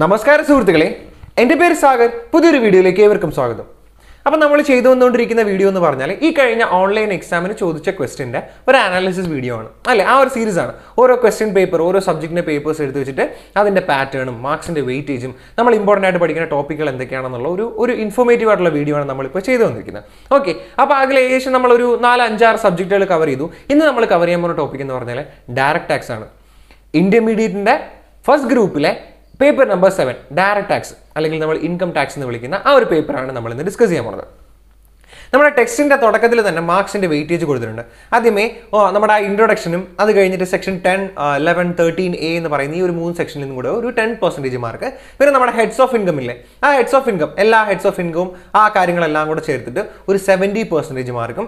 നമസ്കാരം സുഹൃത്തുക്കളെ എൻ്റെ പേര് സാഗർ പുതിയൊരു വീഡിയോയിലേക്ക് ഏവർക്കും സ്വാഗതം അപ്പം നമ്മൾ ചെയ്തു വന്നുകൊണ്ടിരിക്കുന്ന വീഡിയോ എന്ന് പറഞ്ഞാൽ ഈ കഴിഞ്ഞ ഓൺലൈൻ എക്സാമിന് ചോദിച്ച ക്വസ്റ്റിൻ്റെ ഒരു അനാലിസിസ് വീഡിയോ ആണ് അല്ലെ ആ ഒരു സീരീസ് ആണ് ഓരോ ക്വസ്റ്റ്യൻ പേപ്പർ ഓരോ സബ്ജക്റ്റിൻ്റെ പേപ്പേഴ്സ് എടുത്ത് വെച്ചിട്ട് അതിൻ്റെ പാറ്റേണും മാർക്സിൻ്റെ വെയിറ്റേജും നമ്മൾ ഇമ്പോർട്ടൻ്റ് ആയിട്ട് പഠിക്കുന്ന ടോപ്പിക്കുകൾ എന്തൊക്കെയാണെന്നുള്ള ഒരു ഒരു ഇൻഫോർമേറ്റീവ് ആയിട്ടുള്ള വീഡിയോ ആണ് നമ്മളിപ്പോൾ ചെയ്തു വന്നിരിക്കുന്നത് ഓക്കെ അപ്പോൾ അതിൽ ഏകദേശം നമ്മളൊരു നാലഞ്ചാറ് സബ്ജക്റ്റുകൾ കവർ ചെയ്തു ഇന്ന് നമ്മൾ കവർ ചെയ്യാൻ പോകുന്ന ടോപ്പിക് എന്ന് പറഞ്ഞാൽ ഡയറക്റ്റ് ടാക്സ് ആണ് ഇൻ്റർമീഡിയറ്റിൻ്റെ ഫസ്റ്റ് ഗ്രൂപ്പിലെ paper number seven direct tax അല്ലെങ്കിൽ നമ്മൾ ഇൻകം ടാക്സ് എന്ന് വിളിക്കുന്ന ആ ഒരു പേപ്പറാണ് നമ്മൾ ഇന്ന് ഡിസ്കസ് ചെയ്യാൻ പോകുന്നത് നമ്മുടെ ടെക്സ്റ്റിൻ്റെ തുടക്കത്തിൽ തന്നെ മാർക്സിൻ്റെ വെയിറ്റേജ് കൊടുത്തിട്ടുണ്ട് ആദ്യമേ ഓ നമ്മുടെ ആ ഇൻട്രൊഡക്ഷനും അത് കഴിഞ്ഞിട്ട് section ten eleven thirteen A എന്ന് പറയുന്ന ഈ ഒരു മൂന്ന് സെക്ഷനിൽ നിന്നും കൂടെ ഒരു ടെൻ പെർസെൻറ്റേജ് മാർക്ക് പിന്നെ നമ്മുടെ ഹെഡ്സ് ഓഫ് ഇൻകം ഇല്ലേ ആ ഹെഡ്സ് ഓഫ് ഇൻകം എല്ലാ ഹെഡ്സ് ഓഫ് ഇൻകവും ആ കാര്യങ്ങളെല്ലാം കൂടെ ചേർത്തിട്ട് ഒരു സെവൻറ്റി പെർസെൻറ്റേജ് മാർക്കും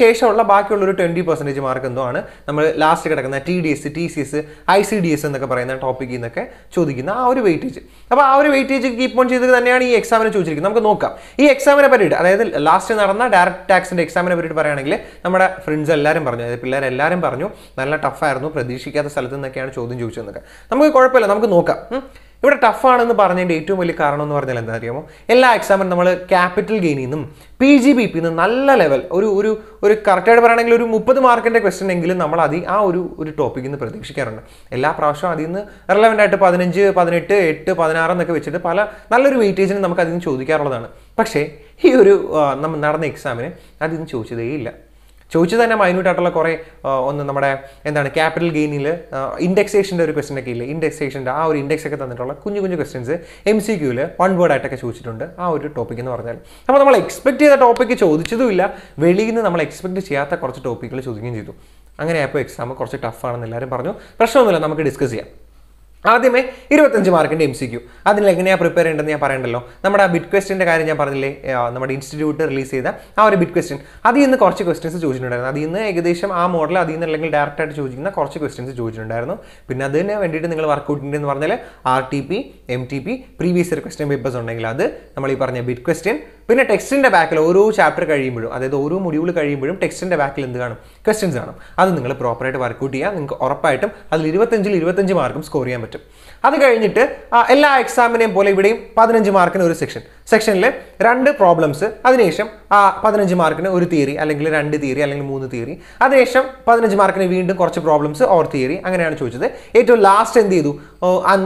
ശേഷമുള്ള ബാക്കിയുള്ള ഒരു ട്വൻറ്റി പെർസെൻറ്റേജ് മാർക്ക് എന്തോ ആണ് നമ്മൾ ലാസ്റ്റ് കിടക്കുന്ന T D S T C S I C D S എന്നൊക്കെ പറയുന്ന ടോപ്പിക്കിൽ നിന്നൊക്കെ ചോദിക്കുന്ന ആ ഒരു വെയിറ്റേജ് അപ്പോൾ ആ ഒരു വെയിറ്റേജ് കീപ്പ് ഓൺ ചെയ്ത് തന്നെയാണ് ഈ എക്സാമിനെ ചോദിച്ചിരിക്കുന്നത് നമുക്ക് നോക്കാം ഈ എക്സാമിനെ പറ്റിയിട്ട് അതായത് ലാസ്റ്റ് നടന്ന നടന്ന ഡയറക്റ്റ് ടാക്സിൻ്റെ എക്സാമിനെ പറ്റി പറയുകയാണെങ്കിൽ നമ്മുടെ ഫ്രണ്ട്സ് എല്ലാവരും പറഞ്ഞു അതായത് പിള്ളേരെല്ലാവരും പറഞ്ഞു നല്ല ടഫായിരുന്നു പ്രതീക്ഷിക്കാത്ത സ്ഥലത്ത് നിന്നൊക്കെയാണ് ചോദ്യം ചോദിച്ചതെന്നൊക്കെ നമുക്ക് കുഴപ്പമില്ല നമുക്ക് നോക്കാം ഇവിടെ ടഫാണെന്ന് പറഞ്ഞതിൻ്റെ ഏറ്റവും വലിയ കാരണം എന്ന് പറഞ്ഞാൽ എന്താ അറിയാമോ എല്ലാ എക്സാമിനും നമ്മൾ ക്യാപിറ്റൽ ഗെയിനിൽ നിന്നും പി ജി ബി പി നിന്നും നല്ല ലെവൽ ഒരു ഒരു ഒരു കറക്റ്റായിട്ട് പറയുകയാണെങ്കിൽ ഒരു മുപ്പത് മാർക്കിൻ്റെ ക്വസ്റ്റൻ എങ്കിലും നമ്മൾ അതിൽ ആ ഒരു ഒരു ടോപ്പിക്കിൽ നിന്ന് പ്രതീക്ഷിക്കാറുണ്ട് എല്ലാ പ്രാവശ്യവും അതിൽ നിന്ന് റിലവൻ്റ് ആയിട്ട് പതിനഞ്ച് പതിനെട്ട് എട്ട് പതിനാറ് എന്നൊക്കെ വെച്ചിട്ട് പല നല്ലൊരു വെയിറ്റേജിന് നമുക്ക് അതിൽ നിന്ന് ചോദിക്കാറുള്ളതാണ് പക്ഷേ ഈ ഒരു നമ്മൾ നടന്ന എക്സാമിന് അതിന്ന് ചോദിച്ചതേ ഇല്ല ചോദിച്ചു തന്നെ മൈന്യൂട്ടായിട്ടുള്ള കുറേ ഒന്ന് നമ്മുടെ എന്താണ് ക്യാപിറ്റൽ ഗെയിനിൽ ഇൻഡെക്സേഷൻ്റെ ഒരു ക്വസ്റ്റൻ ഒക്കെ ഇല്ലേ ഇൻഡെക്സേഷൻ്റെ ആ ഒരു ഇൻഡെക്സ് ഒക്കെ തന്നിട്ടുള്ള കുഞ്ഞു കുഞ്ഞു ക്വസ്റ്റ്യൻസ് എം സി ക്യൂവിൽ വൺ വേർഡ് ആയിട്ടൊക്കെ ചോദിച്ചിട്ടുണ്ട് ആ ഒരു ടോപ്പിക് എന്ന് പറഞ്ഞാൽ അപ്പോൾ നമ്മൾ എക്സ്പെക്ട് ചെയ്ത ടോപ്പിക്ക് ചോദിച്ചതുമില്ല വെളിയിൽ നിന്ന് നമ്മൾ എക്സ്പെക്ട് ചെയ്യാത്ത കുറച്ച് ടോപ്പിക്കുകൾ ചോദിക്കുകയും ചെയ്തു അങ്ങനെ ആയപ്പോൾ എക്സാം കുറച്ച് ടഫാണെന്ന് എല്ലാവരും പറഞ്ഞു പ്രശ്നമൊന്നുമില്ല നമുക്ക് ഡിസ്കസ് ചെയ്യാം ആദ്യമേ ഇരുപത്തഞ്ച് മാർക്കിൻ്റെ എം സി ക്യൂ അതിൽ എങ്ങനെയാണ് പ്രിപ്പയർ ചെയ്യേണ്ടതെന്ന് ഞാൻ പറയണ്ടല്ലോ നമ്മുടെ ആ ബിറ്റ് ക്വസ്റ്റിൻ്റെ കാര്യം ഞാൻ പറഞ്ഞില്ലേ നമ്മുടെ ഇൻസ്റ്റിറ്റ്യൂട്ട് റിലീസ് ചെയ്ത ആ ഒരു ബിറ്റ് ക്വസ്റ്റ്യൻ അതിൽ നിന്ന് കുറച്ച് ക്വസ്റ്റ്യൻസ് ചോദിച്ചിട്ടുണ്ടായിരുന്നു അതിൽ നിന്ന് ഏകദേശം ആ മോഡൽ അതിൽ നിന്ന് അല്ലെങ്കിൽ ഡയറക്റ്റായിട്ട് ചോദിക്കുന്ന കുറച്ച് ക്വസ്റ്റ്യൻസ് ചോദിച്ചിട്ടുണ്ടായിരുന്നു പിന്നെ അതിന് വേണ്ടിയിട്ട് നിങ്ങൾ വർക്കൗട്ടിൻ്റെ എന്ന് പറഞ്ഞാൽ R T P M T P previous year question papers ഉണ്ടെങ്കിൽ അത് നമ്മൾ ഈ പറഞ്ഞ ബിറ്റ് ക്വസ്റ്റ്യൻ പിന്നെ ടെക്സ്റ്റിൻ്റെ ബാക്കിൽ ഓരോ ചാപ്റ്റർ കഴിയുമ്പോഴും അതായത് ഓരോ മൊഡ്യൂൾ കഴിയുമ്പോഴും ടെക്സ്റ്റിൻ്റെ ബാക്കിൽ എന്ത് കാണും ക്വസ്റ്റ്യൻസ് കാണും അത് നിങ്ങൾ പ്രോപ്പറായിട്ട് വർക്കൗട്ട് ചെയ്യുക നിങ്ങൾക്ക് ഉറപ്പായിട്ടും അതിൽ ഇരുപത്തഞ്ചിൽ ഇരുപത്തഞ്ച് മാർക്കും സ്കോർ ചെയ്യാൻ പറ്റും അത് കഴിഞ്ഞിട്ട് എല്ലാ എക്സാമിനെയും പോലെ ഇവിടെയും പതിനഞ്ച് മാർക്കിന് ഒരു സെക്ഷൻ സെക്ഷനിൽ രണ്ട് പ്രോബ്ലംസ് അതിനുശേഷം ആ പതിനഞ്ച് മാർക്കിന് ഒരു തിയറി അല്ലെങ്കിൽ രണ്ട് തിയറി അല്ലെങ്കിൽ മൂന്ന് തിയറി അതിനുശേഷം പതിനഞ്ച് മാർക്കിന് വീണ്ടും കുറച്ച് പ്രോബ്ലംസ് ഓർ തിയറി അങ്ങനെയാണ് ചോദിച്ചത് ഏറ്റവും ലാസ്റ്റ് എന്ത് ചെയ്തു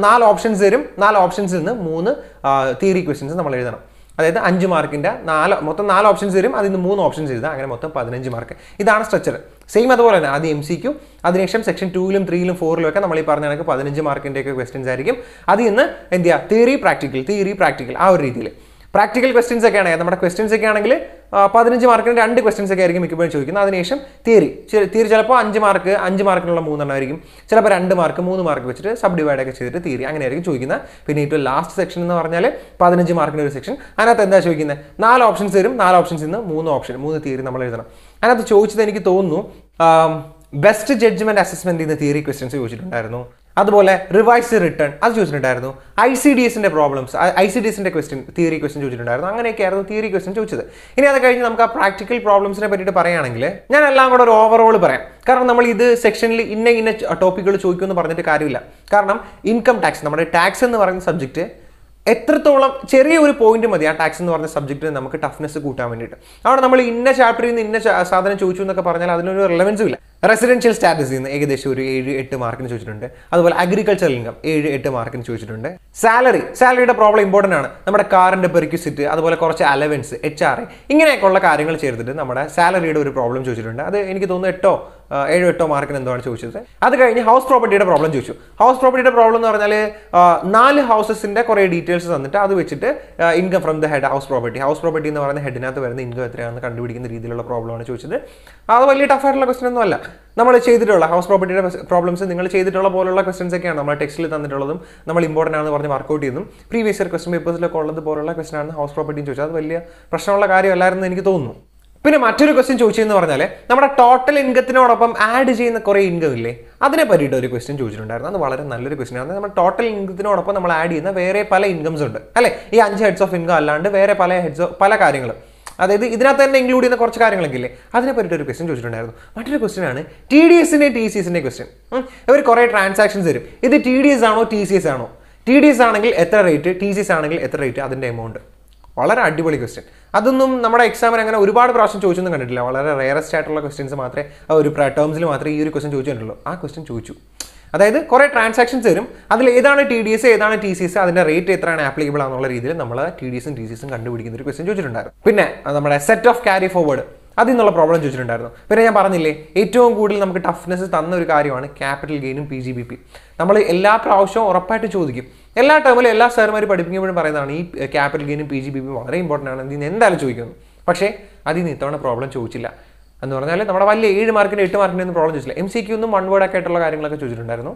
നാല് ഓപ്ഷൻസ് തരും നാല് ഓപ്ഷൻസിൽ നിന്ന് മൂന്ന് തിയറി ക്വസ്റ്റ്യൻസ് നമ്മൾ എഴുതണം അതായത് അഞ്ച് മാർക്കിൻ്റെ നാല് മൊത്തം നാല് ഓപ്ഷൻസ് വരും അതിൽ നിന്ന് മൂന്ന് ഓപ്ഷൻസ് എഴുതാം അങ്ങനെ മൊത്തം പതിനഞ്ച് മാർക്ക് ഇതാണ് സ്ട്രക്ചർ സെയിം അതുപോലെ തന്നെ ആദ്യം എം സിക്കും അതിനുശേഷം സെക്ഷൻ ടൂയിലും ത്രീയിലും ഫോറിലും ഒക്കെ നമ്മൾ ഈ പറഞ്ഞ കണക്ക് പതിനഞ്ച് ഒക്കെ ക്വസ്റ്റ്യൻസ് ആയിരിക്കും അതിൽ നിന്ന് എന്ത് ചെയ്യുക തിയറി പ്രാക്ടിക്കൽ തിയറി പ്രാക്ടിക്കൽ ആ ഒരു രീതിയിൽ പ്രാക്ടിക്കൽ ക്വസ്റ്റ്യൻസ് ഒക്കെ ആണെങ്കിൽ നമ്മുടെ ക്വസ്റ്റ്യൻസ് ഒക്കെ ആണെങ്കിൽ പതിനഞ്ച് മാർക്കിന് രണ്ട് ക്വസ്റ്റൻസ് ഒക്കെ ആയിരിക്കും മിക്കപ്പോഴും ചോദിക്കുന്നത് അതിനുശേഷം തിയറി തിയറി ചിലപ്പോൾ അഞ്ച് മാർക്ക് അഞ്ച് മാർക്കിനുള്ള മൂന്നെണ്ണം ആയിരിക്കും ചിലപ്പോൾ രണ്ട് മാർക്ക് മൂന്ന് മാർക്ക് വെച്ചിട്ട് സബ് ഡിവൈഡ് ഒക്കെ ചെയ്തിട്ട് തിയറി അങ്ങനെയായിരിക്കും ചോദിക്കുന്നത് പിന്നെ ഏറ്റവും ലാസ്റ്റ് സെക്ഷൻ എന്ന് പറഞ്ഞാൽ പതിനഞ്ച് മാർക്കിൻ്റെ ഒരു സെക്ഷൻ അതിനകത്ത് എന്താ ചോദിക്കുന്നത് നാല് ഓപ്ഷൻസ് തരും നാല് ഓപ്ഷൻസ് നിന്ന് മൂന്ന് ഓപ്ഷൻ മൂന്ന് തിയറി നമ്മൾ എഴുതണം അതിനകത്ത് ചോദിച്ചത് എനിക്ക് തോന്നുന്നു ബെസ്റ്റ് ജഡ്ജ്മെന്റ് അസസ്മെന്റ് ചെയ്യുന്ന തിയറി ക്വസ്റ്റ്യൻസ് ചോദിച്ചിട്ടുണ്ടായിരുന്നു അതുപോലെ റിവൈസ് റിട്ടേൺ അത് ചോദിച്ചിട്ടുണ്ടായിരുന്നു ഐ സി ഡി എസിൻ്റെ പ്രോബ്ലംസ് ഐ സി ഡി എസിൻ്റെ ക്വസ്റ്റ്യൻ തിയറി ക്വസ്റ്റ്യൻ ചോദിച്ചിട്ടുണ്ടായിരുന്നു ആയിരുന്നു തിയറി ക്വസ്റ്റ്യൻ ചോദിച്ചത് ഇനി അത് കഴിഞ്ഞ് നമുക്ക് ആ പ്രാക്ടിക്കൽ പ്രോബ്ലംസിനെ പറ്റിയിട്ട് പറയുകയാണെങ്കിൽ ഞാൻ എല്ലാം കൂടെ ഒരു ഓവറോൾ പറയാം കാരണം നമ്മൾ ഇത് സെക്ഷനിൽ ഇന്ന ഇന്ന ടോപ്പിക്കുകൾ ചോദിക്കുമെന്ന് പറഞ്ഞിട്ട് കാര്യമില്ല കാരണം ഇൻകം ടാക്സ് നമ്മുടെ ടാക്സ് എന്ന് പറയുന്ന സബ്ജക്റ്റ് എത്രത്തോളം ചെറിയ ഒരു പോയിന്റ് മതി ആ ടാക്സ് എന്ന് പറഞ്ഞ സബ്ജക്റ്റിന് നമുക്ക് ടഫ്നെസ് കൂട്ടാൻ വേണ്ടിയിട്ട് അവിടെ നമ്മൾ ഇന്ന ചാപ്റ്ററിൽ നിന്ന് ഇന്ന സാധനം ചോദിച്ചു എന്നൊക്കെ പറഞ്ഞാൽ അതിനൊരു റിലവൻസും ഇല്ല റെസിഡൻഷ്യൽ സ്റ്റാറ്റസിൽ നിന്ന് ഏകദേശം ഒരു ഏഴ് എട്ട് മാർക്കിന് ചോദിച്ചിട്ടുണ്ട് അതുപോലെ അഗ്രികൾച്ചർ ഇൻകം ഏഴ് എട്ട് മാർക്കിന് ചോദിച്ചിട്ടുണ്ട് സാലറി സാലറിയുടെ പ്രോബ്ലം ഇമ്പോർട്ടൻ്റ് ആണ് നമ്മുടെ കാറിൻ്റെ പെർക്യൂസിറ്റ് അതുപോലെ കുറച്ച് അലവൻസ് എച്ച് ആർ ഇങ്ങനെയൊക്കെയുള്ള കാര്യങ്ങൾ ചേർത്തിട്ട് നമ്മുടെ സാലറിയുടെ ഒരു പ്രോബ്ലം ചോദിച്ചിട്ടുണ്ട് അത് എനിക്ക് തോന്നുന്നു എട്ടോ ഏഴോ എട്ടോ മാർക്കിന് എന്താണ് ചോദിച്ചത് അത് കഴിഞ്ഞ് ഹൗസ് പ്രോപ്പർട്ടിയുടെ പ്രോബ്ലം ചോദിച്ചു ഹൗസ് പ്രോപ്പർട്ടിയുടെ പ്രോബ്ലം എന്ന് പറഞ്ഞാൽ നാല് ഹൗസസിന്റെ കുറേ ഡീറ്റെയിൽസ് തന്നിട്ട് അത് വെച്ചിട്ട് income from the head house property house property എന്ന് പറയുന്ന ഹെഡിനകത്ത് വരുന്ന ഇൻകം എത്രയാണെന്ന് കണ്ടുപിടിക്കുന്ന രീതിയിലുള്ള പ്രോബ്ലമാണ് ചോദിച്ചത് അത് വലിയ ടഫായിട്ടുള്ള ക്വസ്റ്റൻ ഒന്നും അല്ല നമ്മൾ ചെയ്തിട്ടുള്ള ഹൗസ് പ്രോപ്പർട്ടിയുടെ പ്രോബ്ലംസ് നിങ്ങൾ ചെയ്തിട്ടുള്ള പോലുള്ള ക്വസ്റ്റൻസ് ഒക്കെയാണ് നമ്മൾ ടെക്സ്റ്റിൽ തന്നിട്ടുള്ളതും നമ്മൾ ഇമ്പോർട്ടൻ്റ് ആണെന്ന് പറഞ്ഞ് വർക്ക്ഔട്ട് ചെയ്യുന്നു പ്രീവിയസ് ഇയർ ക്വസ്റ്റൻ പേപ്പേഴ്സിലൊക്കെ ഉള്ളത് പോലുള്ള ക്വസ്റ്റൻ ആണ് ഹൗസ് പ്രോപ്പർട്ടിയും ചോദിച്ചത് അത് വലിയ പ്രശ്നമുള്ള കാര്യമല്ലായിരുന്നു എനിക്ക് തോന്നുന്നു പിന്നെ മറ്റൊരു ക്വസ്റ്റ്യൻ ചോദിച്ചതെന്ന് പറഞ്ഞാൽ നമ്മുടെ ടോട്ടൽ ഇൻകത്തിനോടൊപ്പം ആഡ് ചെയ്യുന്ന കുറേ ഇൻകം ഇല്ലേ അതിനെ പറ്റിയിട്ട് ഒരു ക്വസ്റ്റ്യൻ ചോദിച്ചിട്ടുണ്ടായിരുന്നു അത് വളരെ നല്ലൊരു ക്വസ്റ്റ്യൻ ആണ് നമ്മുടെ ടോട്ടൽ ഇൻകത്തിനോടൊപ്പം നമ്മൾ ആഡ് ചെയ്യുന്ന വേറെ പല ഇൻകംസ് ഉണ്ട് അല്ലേ ഈ അഞ്ച് ഹെഡ്സ് ഓഫ് ഇൻകം അല്ലാണ്ട് വേറെ പല ഹെഡ്സ് ഓഫ് പല കാര്യങ്ങൾ അതായത് ഇതിനകത്ത് തന്നെ ഇൻക്ലൂഡ് ചെയ്യുന്ന കുറച്ച് കാര്യങ്ങളൊക്കെ ഇല്ലേ അതിനെ പറ്റിയിട്ട് ഒരു ക്വസ്റ്റ്യൻ ചോദിച്ചിട്ടുണ്ടായിരുന്നു മറ്റൊരു ക്വസ്റ്റ്യൻ ആണ് ടി ഡി എസിൻ്റെ ടി സി എസിൻ്റെ ക്വസ്റ്റ്യൻ ഇവർ കുറേ ട്രാൻസാക്ഷൻസ് വരും ഇത് ടി ഡി എസ് ആണോ ടി സി എസ് ആണോ ടി ഡി എസ് ആണെങ്കിൽ എത്ര റേറ്റ് ടി സി എസ് ആണെങ്കിൽ എത്ര റേറ്റ് അതിൻ്റെ എമൗണ്ട് വളരെ അടിപൊളി ക്വസ്റ്റ്യൻ അതൊന്നും നമ്മുടെ എക്സാമിന് അങ്ങനെ ഒരുപാട് പ്രാവശ്യം ചോദിച്ചൊന്നും കണ്ടിട്ടില്ല വളരെ റയറസ്റ്റ് ആയിട്ടുള്ള ക്വസ്റ്റ്യൻസ് മാത്രമേ ആ ഒരു ടേംസിൽ മാത്രമേ ഈ ഒരു ക്വസ്റ്റ്യൻ ചോദിച്ചിട്ടുള്ളൂ ആ ക്വസ്റ്റ്യൻ ചോദിച്ചു അതായത് കുറേ ട്രാൻസാക്ഷൻസ് വരും അതിൽ ഏതാണ് ടി ഡി എസ് ഏതാണ് ടി സി എസ് അതിൻ്റെ റേറ്റ് എത്രയാണ് ആപ്ലിക്കബിൾ ആണെന്നുള്ള രീതിയിൽ നമ്മൾ ടി ഡി എസും ടി സി എസും കണ്ടുപിടിക്കുന്ന ഒരു ക്വസ്റ്റ്യൻ ചോദിച്ചിട്ടുണ്ടായിരുന്നു പിന്നെ നമ്മുടെ സെറ്റ് ഓഫ് ക്യാരി ഫോർവേഡ് അതിൽ നിന്നുള്ള പ്രോബ്ലം ചോദിച്ചിട്ടുണ്ടായിരുന്നു പിന്നെ ഞാൻ പറഞ്ഞില്ലേ ഏറ്റവും കൂടുതൽ നമുക്ക് ടഫ്നെസ് തന്ന ഒരു കാര്യമാണ് ക്യാപിറ്റൽ ഗെയിനും പി ജി ബി പി നമ്മൾ എല്ലാ പ്രാവശ്യവും ഉറപ്പായിട്ട് ചോദിക്കും എല്ലാ ടേമിലും എല്ലാ സാറുമാരും പഠിപ്പിക്കുമ്പോഴും പറയുന്നതാണ് ഈ ക്യാപിറ്റൽ ഗെയിനും പി ജി ബി പിയും വളരെ ഇമ്പോർട്ടൻ്റ് ആണ് ഇതിന് എന്തായാലും ചോദിക്കുന്നു പക്ഷേ അത് ഇന്ന് ഇത്തവണ പ്രോബ്ലം ചോദിച്ചില്ല എന്ന് പറഞ്ഞാൽ നമ്മുടെ വലിയ ഏഴ് മാർക്കിൻ്റെ എട്ട് മാർക്കിൻ്റെ ഒന്നും പ്രോബ്ലം ചോദിച്ചില്ല എം സി ക്യൂ ഒന്നും വൺ വേർഡൊക്കെ ആയിട്ടുള്ള കാര്യങ്ങളൊക്കെ ചോദിച്ചിട്ടുണ്ടായിരുന്നു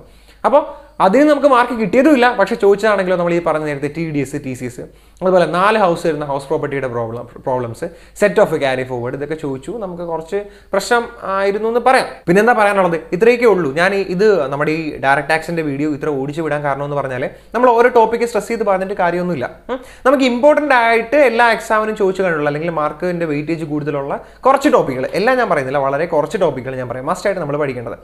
അപ്പോൾ അതിന് നമുക്ക് മാർക്ക് കിട്ടിയതുമില്ല പക്ഷെ ചോദിച്ചതാണെങ്കിലോ നമ്മൾ ഈ പറഞ്ഞ നേരത്തെ T D S T C S അതുപോലെ നാല് ഹൗസ് വരുന്ന ഹൗസ് പ്രോപ്പർട്ടിയുടെ problem problems set of carry forward ഇതൊക്കെ ചോദിച്ചു നമുക്ക് കുറച്ച് പ്രശ്നം ആയിരുന്നു എന്ന് പറയാം പിന്നെ എന്താ പറയാനുള്ളത് ഇത്രയൊക്കെ ഉള്ളൂ ഞാൻ ഇത് നമ്മുടെ ഈ ഡയറക്ട് ടാക്സിന്റെ വീഡിയോ ഇത്ര ഓടിച്ചു വിടാൻ കാരണം എന്ന് പറഞ്ഞാൽ നമ്മൾ ഓരോ ടോപ്പിക്ക് സ്ട്രെസ് ചെയ്ത് പറഞ്ഞിട്ട് കാര്യമൊന്നുമില്ല നമുക്ക് ഇമ്പോർട്ടൻ്റ് ആയിട്ട് എല്ലാ എക്സാമിനും ചോദിച്ചു കണ്ടുള്ള അല്ലെങ്കിൽ മാർക്കിൻ്റെ വെയിറ്റേജ് കൂടുതലുള്ള കുറച്ച് ടോപ്പിക്കുകൾ എല്ലാം ഞാൻ പറയുന്നില്ല വളരെ കുറച്ച് ടോപ്പിക്കുകൾ ഞാൻ പറയാം മസ്റ്റായിട്ട് നമ്മൾ പഠിക്കേണ്ടത്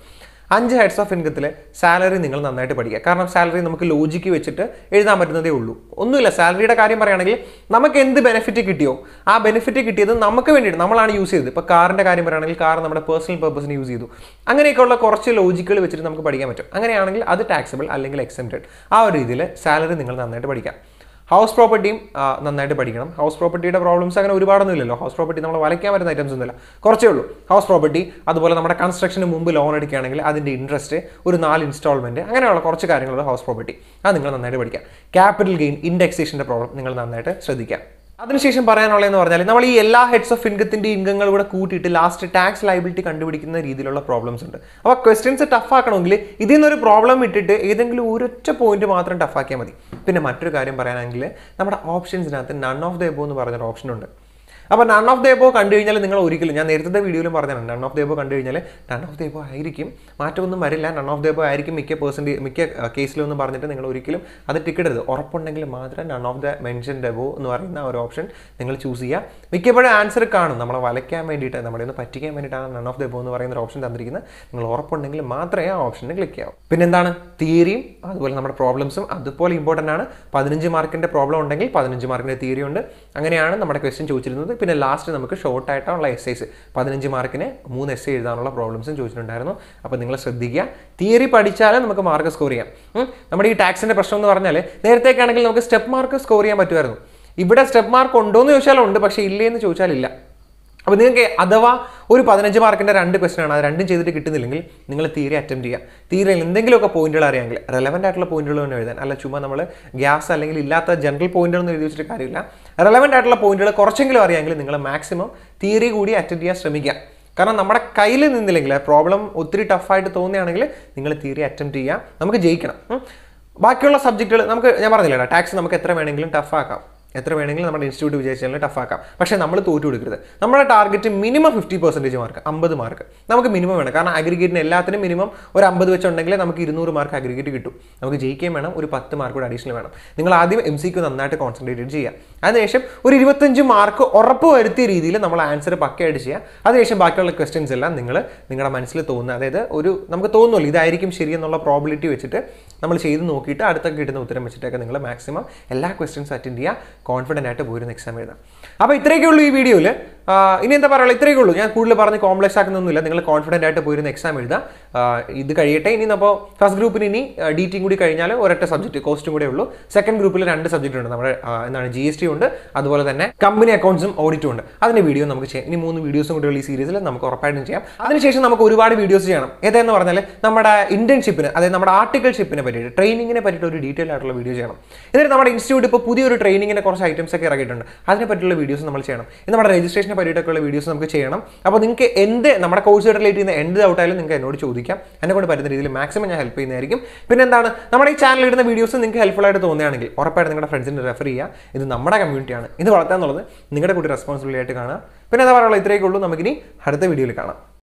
അഞ്ച് ഹെഡ്സ് ഓഫ് ഇൻകത്തിലെ സാലറി നിങ്ങൾ നന്നായിട്ട് പഠിക്കും പഠിക്കുക കാരണം സാലറി നമുക്ക് ലോജിക്ക് വെച്ചിട്ട് എഴുതാൻ പറ്റുന്നതേ ഉള്ളൂ ഒന്നുമില്ല സാലറിയുടെ കാര്യം പറയുകയാണെങ്കിൽ നമുക്ക് എന്ത് ബെനിഫിറ്റ് കിട്ടിയോ ആ ബെനിഫിറ്റ് കിട്ടിയത് നമുക്ക് വേണ്ടിയിട്ട് നമ്മളാണ് യൂസ് ചെയ്തത് ഇപ്പോൾ കാറിൻ്റെ കാര്യം പറയുകയാണെങ്കിൽ കാർ നമ്മുടെ പേഴ്സണൽ പർപ്പസിന് യൂസ് ചെയ്തു അങ്ങനെയൊക്കെയുള്ള കുറച്ച് ലോജിക്കുകൾ വെച്ചിട്ട് നമുക്ക് പഠിക്കാൻ പറ്റും അങ്ങനെയാണെങ്കിൽ അത് ടാക്സബിൾ അല്ലെങ്കിൽ എക്സെപ്റ്റഡ് ആ ഒരു രീതിയിൽ സാലറി നിങ്ങൾ നന്നായിട്ട് പഠിക്കാം ഹൗസ് പ്രോപ്പർട്ടിയും നന്നായിട്ട് പഠിക്കണം ഹൗസ് പ്രോപ്പർട്ടിയുടെ പ്രോബ്ലംസ് അങ്ങനെ ഒരുപാടൊന്നും ഇല്ലല്ലോ ഹൗസ് പ്രോപ്പർട്ടി നമ്മൾ വലയ്ക്കാൻ പറ്റുന്ന ഐറ്റംസ് ഒന്നുമില്ല കുറച്ചേ ഉള്ളൂ ഹൗസ് പ്രോപ്പർട്ടി അതുപോലെ നമ്മുടെ കൺസ്ട്രക്ഷന് മുമ്പ് ലോൺ എടുക്കുകയാണെങ്കിൽ അതിൻ്റെ ഇൻട്രസ്റ്റ് ഒരു നാല് ഇൻസ്റ്റാൾമെൻറ്റ് അങ്ങനെയുള്ള കുറച്ച് കാര്യങ്ങളുള്ള ഹൗസ് പ്രോപ്പർട്ടി അത് നിങ്ങൾ നന്നായിട്ട് പഠിക്കാം ക്യാപിറ്റൽ ഗെയിൻ ഇൻഡെക്സേഷൻ്റെ പ്രോബ്ലം നിങ്ങൾ നന്നായിട്ട് ശ്രദ്ധിക്കാം അതിനുശേഷം പറയാനുള്ളതെന്ന് പറഞ്ഞാൽ നമ്മൾ ഈ എല്ലാ ഹെഡ്സ് ഓഫ് ഇൻകത്തിൻ്റെ ഇൻകങ്ങൾ കൂടെ കൂട്ടിയിട്ട് ലാസ്റ്റ് ടാക്സ് ലൈബിലിറ്റി കണ്ടുപിടിക്കുന്ന രീതിയിലുള്ള പ്രോബ്ലംസ് ഉണ്ട് അപ്പോൾ ക്വസ്റ്റ്യൻസ് ടഫ് ആക്കണമെങ്കിൽ ഇതിൽ നിന്നൊരു പ്രോബ്ലം ഇട്ടിട്ട് ഏതെങ്കിലും ഒരൊറ്റ പോയിന്റ് മാത്രം ടഫാക്കിയാൽ മതി പിന്നെ മറ്റൊരു കാര്യം പറയാനാണെങ്കിൽ നമ്മുടെ ഓപ്ഷൻസിനകത്ത് നൺ ഓഫ് ദ എബോ എന്ന് പറഞ്ഞൊരു ഉണ്ട് അപ്പോൾ നൺ ഓഫ് ദ എബോ കണ്ടു കഴിഞ്ഞാൽ നിങ്ങൾ ഒരിക്കലും ഞാൻ നേരത്തെ വീഡിയോയിലും പറഞ്ഞതാണ് നൺ ഓഫ് ദ എബോ കണ്ടു കഴിഞ്ഞാൽ നൺ ഓഫ് ദ എബോ ആയിരിക്കും മാറ്റമൊന്നും വരില്ല നൺ ഓഫ് ദ എബോ ആയിരിക്കും മിക്ക പേഴ്സൻ്റെ മിക്ക കേസിലൊന്നും പറഞ്ഞിട്ട് നിങ്ങൾ ഒരിക്കലും അത് ടിക്കറ്റ് എടുത്ത് ഉറപ്പുണ്ടെങ്കിൽ മാത്രം none of the mention the above എന്ന് പറയുന്ന ഒരു ഓപ്ഷൻ നിങ്ങൾ ചൂസ് ചെയ്യുക മിക്കപ്പോഴും ആൻസർ കാണും നമ്മളെ വലയ്ക്കാൻ വേണ്ടിയിട്ട് നമ്മുടെ ഒന്ന് പറ്റിക്കാൻ വേണ്ടിയിട്ടാണ് നൺ ഓഫ് ദെബോ എന്ന് പറയുന്ന ഒരു ഓപ്ഷൻ തന്നിരിക്കുന്നത് നിങ്ങൾ ഉറപ്പുണ്ടെങ്കിൽ മാത്രമേ ആ ഓപ്ഷന് ക്ലിക്ക് ചെയ്യാവൂ പിന്നെന്താണ് തിയറിയും അതുപോലെ നമ്മുടെ പ്രോബ്ലംസും അതുപോലെ ഇമ്പോർട്ടൻ്റ് ആണ് പതിനഞ്ച് മാർക്കിൻ്റെ പ്രോബ്ലം ഉണ്ടെങ്കിൽ പതിനഞ്ച് മാർക്കിൻ്റെ തിയറി ഉണ്ട് അങ്ങനെയാണ് നമ്മുടെ ക്വസ്റ്റ്യൻ ചോദിച്ചിരുന്നത് പിന്നെ ലാസ്റ്റ് നമുക്ക് ഷോർട്ട് ആയിട്ടുള്ള എസ്സേസ് പതിനഞ്ച് മാർക്കിന് മൂന്ന് എസ്സേ എഴുതാനുള്ള പ്രോബ്ലംസും ചോദിച്ചിട്ടുണ്ടായിരുന്നു അപ്പോൾ നിങ്ങൾ ശ്രദ്ധിക്കുക തിയറി പഠിച്ചാലേ നമുക്ക് മാർക്ക് സ്കോർ ചെയ്യാം നമ്മുടെ ഈ ടാക്സിൻ്റെ പ്രശ്നം എന്ന് പറഞ്ഞാൽ നേരത്തേക്കാണെങ്കിൽ നമുക്ക് സ്റ്റെപ്പ് മാർക്ക് സ്കോർ ചെയ്യാൻ പറ്റുമായിരുന്നു ഇവിടെ സ്റ്റെപ്പ് മാർക്ക് ഉണ്ടോ എന്ന് ചോദിച്ചാൽ ഉണ്ട് പക്ഷേ ഇല്ലേ എന്ന് ചോദിച്ചാലില്ല അപ്പോൾ നിങ്ങൾക്ക് അഥവാ ഒരു പതിനഞ്ച് മാർക്കിൻ്റെ രണ്ട് ക്വസ്റ്റൻ ആണ് അത് രണ്ടും ചെയ്തിട്ട് കിട്ടുന്നില്ലെങ്കിൽ നിങ്ങൾ തീരെ അറ്റംപ്റ്റ് ചെയ്യുക തീരെ എന്തെങ്കിലുമൊക്കെ പോയിന്റുകൾ അറിയാമെങ്കിൽ റെലവൻ്റ് ആയിട്ടുള്ള പോയിന്റുകൾ തന്നെ എഴുതാൻ അല്ല ചുമ്മാ നമ്മൾ ഗ്യാസ് അല്ലെങ്കിൽ ഇല്ലാത്ത ജനറൽ പോയിന്റുകളൊന്നും എഴുതി വെച്ചിട്ട് കാര്യമില്ല റെലവൻ്റ് ആയിട്ടുള്ള പോയിന്റുകൾ കുറച്ചെങ്കിലും അറിയാമെങ്കിൽ നിങ്ങൾ മാക്സിമം തിയറി കൂടി അറ്റൻഡ് ചെയ്യാൻ ശ്രമിക്കുക കാരണം നമ്മുടെ കയ്യിൽ നിന്നില്ലെങ്കിൽ പ്രോബ്ലം ഒത്തിരി ടഫായിട്ട് തോന്നുകയാണെങ്കിൽ നിങ്ങൾ തിയറി അറ്റംപ്റ്റ് ചെയ്യാം നമുക്ക് ജയിക്കണം ബാക്കിയുള്ള സബ്ജക്റ്റുകൾ നമുക്ക് ഞാൻ പറഞ്ഞില്ലേടാ ടാക്സ് നമുക്ക് എത്ര വേണമെങ്കിലും ടഫാക്കാം എത്ര വേണമെങ്കിലും നമ്മുടെ ഇൻസ്റ്റിറ്റ്യൂട്ട് വിജയിച്ച ചാനൽ ടഫാക്കാം പക്ഷേ നമ്മൾ തോറ്റു കൊടുക്കരുത് നമ്മുടെ target minimum fifty percentage mark അമ്പത് മാർക്ക് നമുക്ക് മിനിമം വേണം കാരണം അഗ്രിഗേറ്റിന് എല്ലാത്തിനും മിനിമം ഒരു അമ്പത് വെച്ചുണ്ടെങ്കിൽ നമുക്ക് ഇരുന്നൂറ് മാർക്ക് അഗ്രിഗേറ്റ് കിട്ടും നമുക്ക് ജയിക്കുകയും വേണം ഒരു പത്ത് മാർക്ക് കൂടെ അഡീഷണൽ വേണം നിങ്ങൾ ആദ്യം എം സിക്ക് നന്നായിട്ട് കോൺസെൻട്രേറ്റ് ചെയ്യുക അതിനുശേഷം ഒരു ഇരുപത്തഞ്ച് മാർക്ക് ഉറപ്പ് വരുത്തിയ രീതിയിൽ നമ്മൾ ആൻസർ പക്കയായിട്ട് ചെയ്യുക അതിനുശേഷം ബാക്കിയുള്ള ക്വസ്റ്റ്യൻസ് എല്ലാം നിങ്ങൾ നിങ്ങളുടെ മനസ്സിൽ തോന്നുന്നത് അതായത് ഒരു നമുക്ക് തോന്നുമല്ലോ ഇതായിരിക്കും ശരിയെന്നുള്ള പ്രോബിലിറ്റി വെച്ചിട്ട് നമ്മൾ ചെയ്ത് നോക്കിയിട്ട് അടുത്തൊക്കെ കിട്ടുന്ന ഉത്തരം വെച്ചിട്ടൊക്കെ നിങ്ങൾ മാക്സിമം എല്ലാ ക്വസ്റ്റ്യൻസ് അറ്റൻഡ് ചെയ്യുക കോൺഫിഡൻ്റ് ആയിട്ട് പോയിരുന്ന എക്സാം എഴുതാം അപ്പോൾ ഇത്രയൊക്കെ ഉള്ളൂ ഈ വീഡിയോയിൽ ഇനി എന്താ പറയുള്ളൂ ഇത്രയൊക്കെ ഉള്ളൂ ഞാൻ കൂടുതൽ പറഞ്ഞ് കോംപ്ലക്സ് ആക്കുന്നൊന്നുമില്ല നിങ്ങൾ കോൺഫിഡൻ്റ് ആയിട്ട് പോയിരുന്ന എക്സാം എഴുതാം ഇത് കഴിയട്ടെ ഇനി അപ്പോൾ ഫസ്റ്റ് ഗ്രൂപ്പിന് ഇനി ഡി കൂടി കഴിഞ്ഞാൽ ഒരൊറ്റ സബ്ജക്റ്റ് കോസ്റ്റും കൂടെ ഉള്ളൂ സെക്കൻഡ് ഗ്രൂപ്പിൽ രണ്ട് സബ്ജക്റ്റ് ഉണ്ട് നമ്മുടെ എന്താണ് ജി എസ് ടി ഉണ്ട് അതുപോലെ തന്നെ കമ്പനി അക്കൗണ്ട്സും ഓഡിറ്റും ഉണ്ട് അതിൻ്റെ വീഡിയോ നമുക്ക് ചെയ്യാം ഇനി മൂന്ന് വീഡിയോസും കൂടിയുള്ള ഈ സീരീസിൽ നമുക്ക് ഉറപ്പായിട്ടും ചെയ്യാം അതിനുശേഷം നമുക്ക് ഒരുപാട് വീഡിയോസ് ചെയ്യണം ഏതെന്ന് പറഞ്ഞാൽ നമ്മുടെ ഇന്റേൺഷിപ്പിന് അതായത് നമ്മുടെ ആർട്ടിക്കൽഷിപ്പിനെ പറ്റിയിട്ട് ട്രെയിനിങ്ങിനെ പറ്റിയിട്ട് ഒരു ഡീറ്റെയിൽ ആയിട്ടുള്ള വീഡിയോ ചെയ്യണം എന്നിട്ട് നമ്മുടെ ഇൻസ്റ്റിറ്റ്യൂട്ട് ഇപ്പോൾ പുതിയൊരു ട്രെയിനിങ്ങിനെ കുറച്ച് ഐറ്റംസ് ഒക്കെ ഇറങ്ങിയിട്ടുണ്ട് അതിനെ പറ്റിയുള്ള വീഡിയോസ് നമ്മൾ ചെയ്യണം ഇന്ന് നമ്മുടെ രജിസ്ട്രേഷനെ പറ്റിയിട്ടൊക്കെയുള്ള വീഡിയോസ് നമുക്ക് ചെയ്യണം അപ്പോൾ നിങ്ങൾക്ക് എന്ത് നമ്മുടെ കോഴ്സ് റിലേറ്റ് ചെയ്യുന്ന എന്ത് ഡൗട്ടായാലും നിങ്ങൾക്ക് എന്നോട് ചോദിക്കാം എന്നെ കൊണ്ട് പറ്റുന്ന രീതിയിൽ മാക്സിമം ഞാൻ ഹെൽപ്പ് ചെയ്യുന്നതായിരിക്കും പിന്നെ എന്താണ് നമ്മുടെ ഈ ചാനലിൽ ഇടുന്ന വീഡിയോസ് നിങ്ങൾക്ക് ഹെൽപ്ഫുൾ ആയിട്ട് തോന്നുകയാണെങ്കിൽ ഉറപ്പായിട്ട് നിങ്ങളുടെ ഫ്രണ്ട്സിന് റെഫർ ചെയ്യുക ഇത് നമ്മുടെ കമ്മ്യൂണിറ്റിയാണ് ഇത് വളർത്താന്നുള്ളത് നിങ്ങളുടെ കൂടി റെസ്പോൺസിബിലിറ്റി ആയിട്ട് കാണുക പിന്നെ എന്താ പറയുക ഇത്രയൊക്കെ ഉള്ളൂ നമുക്കിനി അടുത്ത വീഡിയോയിൽ കാണാം